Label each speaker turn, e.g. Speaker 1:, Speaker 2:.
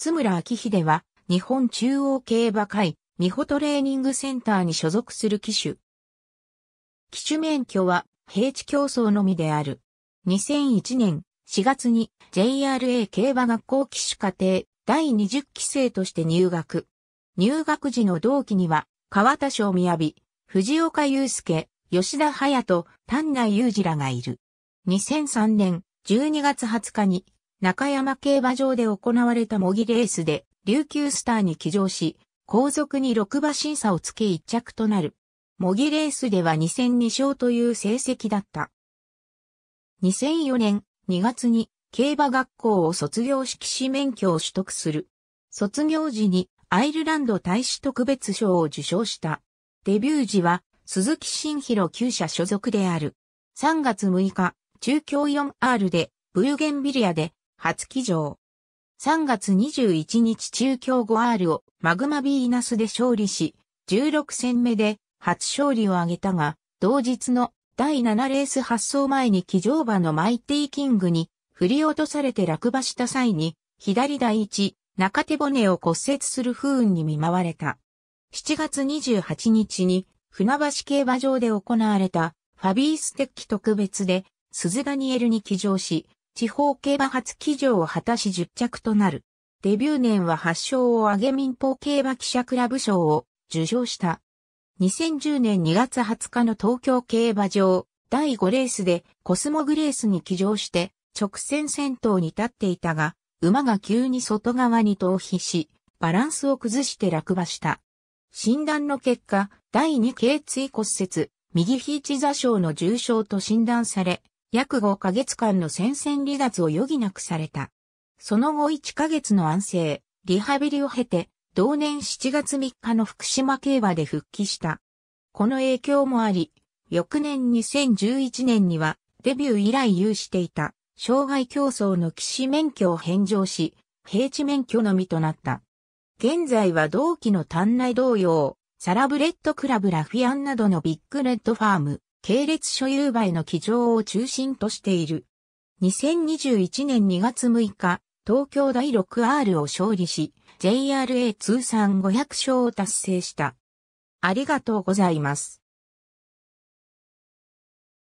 Speaker 1: 津村明秀は、日本中央競馬会、美穂トレーニングセンターに所属する騎手。騎手免許は、平地競争のみである。2001年4月に JRA 競馬学校騎手課程第20期生として入学。入学時の同期には、川田宮美、藤岡祐介、吉田隼人、丹内裕二らがいる。2003年12月20日に中山競馬場で行われた模擬レースで、琉球スターに騎乗し、後続に6馬審査をつけ1着となる。模擬レースでは2戦2勝という成績だった。2004年2月に競馬学校を卒業式士免許を取得する。卒業時にアイルランド大使特別賞を受賞した。デビュー時は鈴木慎弘旧社所属である。3月6日、中京 4R でブルゲンビリアで初騎乗。3月21日中京5 r をマグマビーナスで勝利し、16戦目で初勝利を挙げたが、同日の第7レース発送前に騎乗馬のマイティキングに振り落とされて落馬した際に、左第一、中手骨を骨折する不運に見舞われた。7月28日に船橋競馬場で行われたファビーステッキ特別で鈴ダニエルに騎乗し、地方競馬初騎乗を果たし10着となる。デビュー年は8勝を挙げ民放競馬記者クラブ賞を受賞した。2010年2月20日の東京競馬場第5レースでコスモグレースに騎乗して直線先頭に立っていたが、馬が急に外側に逃避し、バランスを崩して落馬した。診断の結果、第2頸椎骨折、右肘座症の重症と診断され、約5ヶ月間の戦線離脱を余儀なくされた。その後1ヶ月の安静、リハビリを経て、同年7月3日の福島競馬で復帰した。この影響もあり、翌年2011年には、デビュー以来有していた、障害競争の騎士免許を返上し、平地免許のみとなった。現在は同期の単内同様、サラブレッドクラブラフィアンなどのビッグレッドファーム、系列所有売の基準を中心としている。2021年2月6日、東京第 6R を勝利し、JRA 通算500勝を達成した。ありがとうございます。